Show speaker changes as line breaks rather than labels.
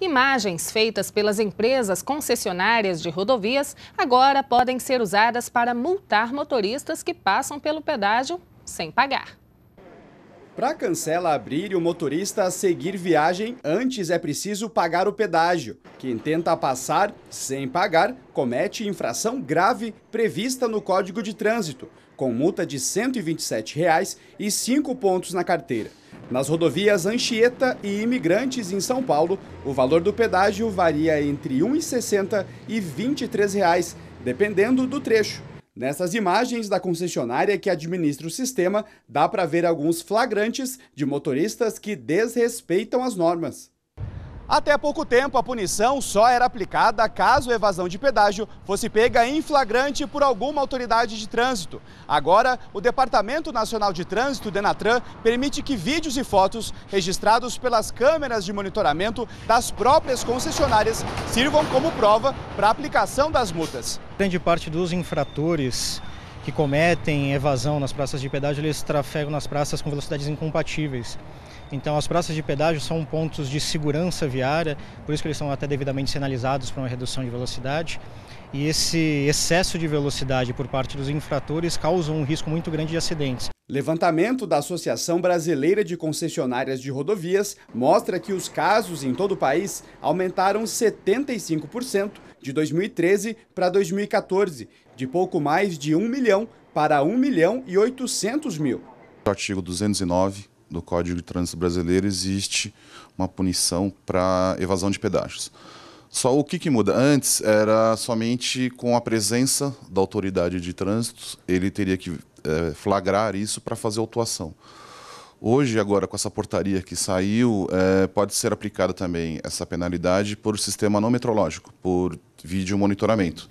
Imagens feitas pelas empresas concessionárias de rodovias agora podem ser usadas para multar motoristas que passam pelo pedágio sem pagar. Para a cancela abrir e o motorista seguir viagem, antes é preciso pagar o pedágio. Quem tenta passar sem pagar comete infração grave prevista no Código de Trânsito, com multa de R$ 127 reais e 5 pontos na carteira. Nas rodovias Anchieta e Imigrantes, em São Paulo, o valor do pedágio varia entre R$ 1,60 e R$ 23,00, reais, dependendo do trecho. Nessas imagens da concessionária que administra o sistema, dá para ver alguns flagrantes de motoristas que desrespeitam as normas. Até pouco tempo, a punição só era aplicada caso a evasão de pedágio fosse pega em flagrante por alguma autoridade de trânsito. Agora, o Departamento Nacional de Trânsito, Denatran, permite que vídeos e fotos registrados pelas câmeras de monitoramento das próprias concessionárias sirvam como prova para a aplicação das multas.
Grande parte dos infratores que cometem evasão nas praças de pedágio, eles trafegam nas praças com velocidades incompatíveis. Então as praças de pedágio são pontos de segurança viária, por isso que eles são até devidamente sinalizados para uma redução de velocidade. E esse excesso de velocidade por parte dos infratores causa um risco muito grande de acidentes. Levantamento
da Associação Brasileira de Concessionárias de Rodovias mostra que os casos em todo o país aumentaram 75% de 2013 para 2014, de pouco mais de 1 milhão para 1 milhão e 800 mil.
Artigo 209 do Código de Trânsito Brasileiro existe uma punição para evasão de pedágios. Só o que, que, muda? Antes era somente com a presença da autoridade de trânsito, ele teria que é, flagrar isso para fazer autuação. Hoje, agora, com essa portaria que saiu, é, pode ser aplicada também essa penalidade por sistema não metrológico, por vídeo monitoramento.